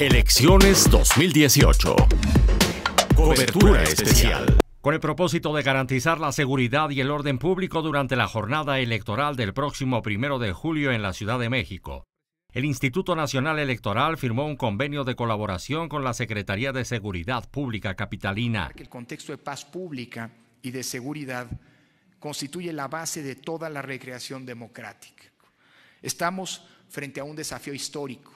Elecciones 2018. Cobertura especial. Con el propósito de garantizar la seguridad y el orden público durante la jornada electoral del próximo primero de julio en la Ciudad de México, el Instituto Nacional Electoral firmó un convenio de colaboración con la Secretaría de Seguridad Pública Capitalina. El contexto de paz pública y de seguridad constituye la base de toda la recreación democrática. Estamos frente a un desafío histórico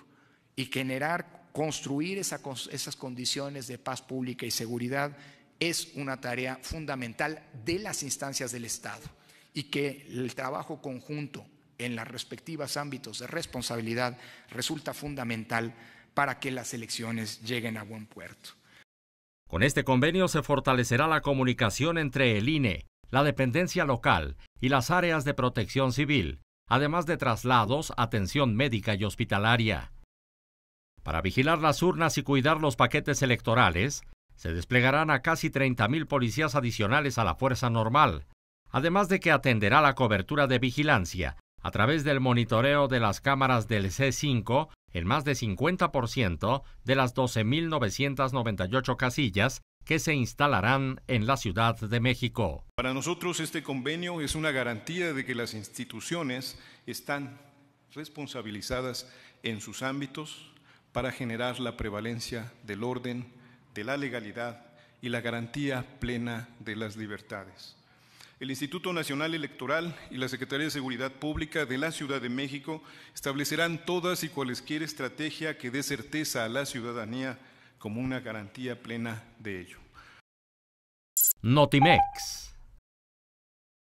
y generar construir esas condiciones de paz pública y seguridad es una tarea fundamental de las instancias del Estado y que el trabajo conjunto en los respectivos ámbitos de responsabilidad resulta fundamental para que las elecciones lleguen a buen puerto. Con este convenio se fortalecerá la comunicación entre el INE, la dependencia local y las áreas de protección civil, además de traslados, atención médica y hospitalaria. Para vigilar las urnas y cuidar los paquetes electorales, se desplegarán a casi 30.000 policías adicionales a la fuerza normal, además de que atenderá la cobertura de vigilancia a través del monitoreo de las cámaras del C5 en más de 50% de las 12.998 casillas que se instalarán en la Ciudad de México. Para nosotros este convenio es una garantía de que las instituciones están responsabilizadas en sus ámbitos para generar la prevalencia del orden, de la legalidad y la garantía plena de las libertades. El Instituto Nacional Electoral y la Secretaría de Seguridad Pública de la Ciudad de México establecerán todas y cualesquier estrategia que dé certeza a la ciudadanía como una garantía plena de ello. Notimex